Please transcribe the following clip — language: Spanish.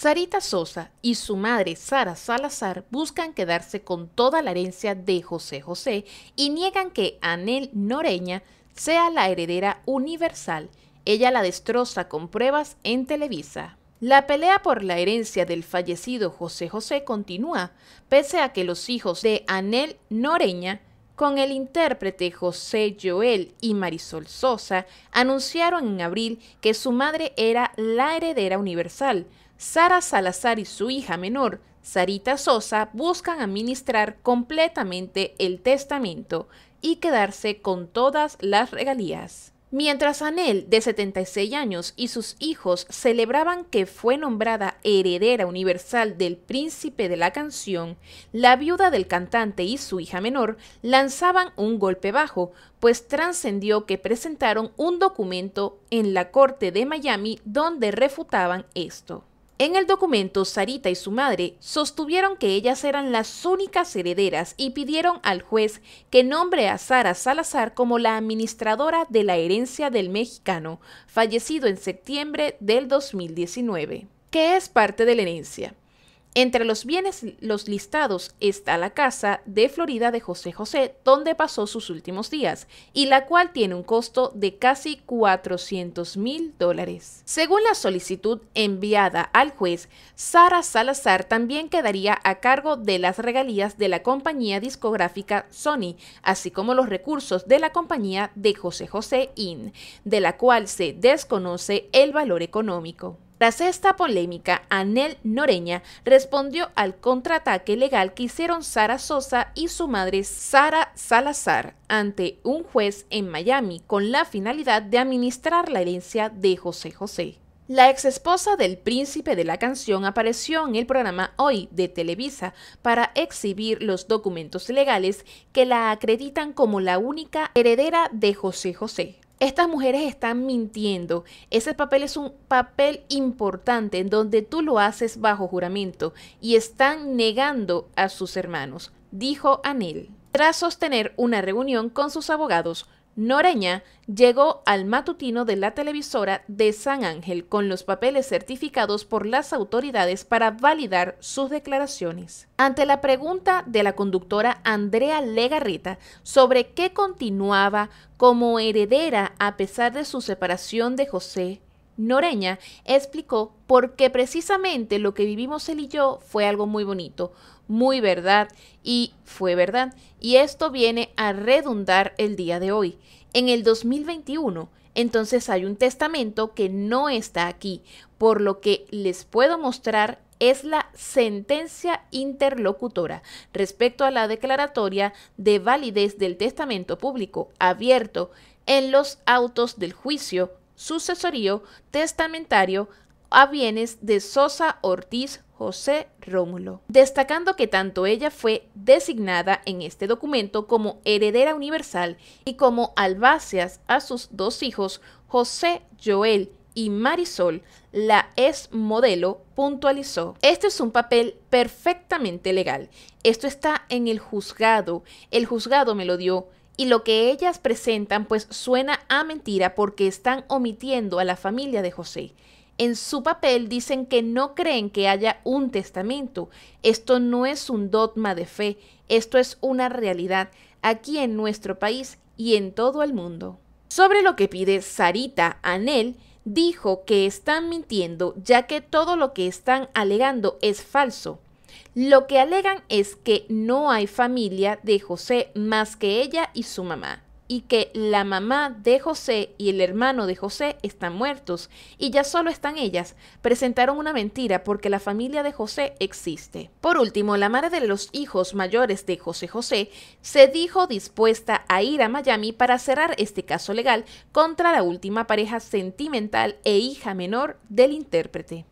Sarita Sosa y su madre Sara Salazar buscan quedarse con toda la herencia de José José y niegan que Anel Noreña sea la heredera universal. Ella la destroza con pruebas en Televisa. La pelea por la herencia del fallecido José José continúa, pese a que los hijos de Anel Noreña con el intérprete José Joel y Marisol Sosa, anunciaron en abril que su madre era la heredera universal. Sara Salazar y su hija menor, Sarita Sosa, buscan administrar completamente el testamento y quedarse con todas las regalías. Mientras Anel, de 76 años, y sus hijos celebraban que fue nombrada heredera universal del príncipe de la canción, la viuda del cantante y su hija menor lanzaban un golpe bajo, pues trascendió que presentaron un documento en la corte de Miami donde refutaban esto. En el documento, Sarita y su madre sostuvieron que ellas eran las únicas herederas y pidieron al juez que nombre a Sara Salazar como la administradora de la herencia del mexicano, fallecido en septiembre del 2019, que es parte de la herencia. Entre los bienes los listados está la casa de Florida de José José, donde pasó sus últimos días, y la cual tiene un costo de casi 400 mil dólares. Según la solicitud enviada al juez, Sara Salazar también quedaría a cargo de las regalías de la compañía discográfica Sony, así como los recursos de la compañía de José José Inn, de la cual se desconoce el valor económico. Tras esta polémica, Anel Noreña respondió al contraataque legal que hicieron Sara Sosa y su madre Sara Salazar ante un juez en Miami con la finalidad de administrar la herencia de José José. La ex esposa del príncipe de la canción apareció en el programa Hoy de Televisa para exhibir los documentos legales que la acreditan como la única heredera de José José. Estas mujeres están mintiendo. Ese papel es un papel importante en donde tú lo haces bajo juramento y están negando a sus hermanos, dijo Anel, tras sostener una reunión con sus abogados Noreña llegó al matutino de la televisora de San Ángel con los papeles certificados por las autoridades para validar sus declaraciones. Ante la pregunta de la conductora Andrea Legarreta sobre qué continuaba como heredera a pesar de su separación de José, Noreña explicó por qué precisamente lo que vivimos él y yo fue algo muy bonito, muy verdad y fue verdad. Y esto viene a redundar el día de hoy. En el 2021, entonces hay un testamento que no está aquí, por lo que les puedo mostrar es la sentencia interlocutora respecto a la declaratoria de validez del testamento público abierto en los autos del juicio sucesorio testamentario a bienes de Sosa Ortiz José Rómulo, destacando que tanto ella fue designada en este documento como heredera universal y como albáceas a sus dos hijos José Joel y Marisol, la ex modelo, puntualizó. Este es un papel perfectamente legal. Esto está en el juzgado. El juzgado me lo dio y lo que ellas presentan pues suena a mentira porque están omitiendo a la familia de José. En su papel dicen que no creen que haya un testamento. Esto no es un dogma de fe, esto es una realidad aquí en nuestro país y en todo el mundo. Sobre lo que pide Sarita Anel, dijo que están mintiendo ya que todo lo que están alegando es falso. Lo que alegan es que no hay familia de José más que ella y su mamá, y que la mamá de José y el hermano de José están muertos y ya solo están ellas. Presentaron una mentira porque la familia de José existe. Por último, la madre de los hijos mayores de José José se dijo dispuesta a ir a Miami para cerrar este caso legal contra la última pareja sentimental e hija menor del intérprete.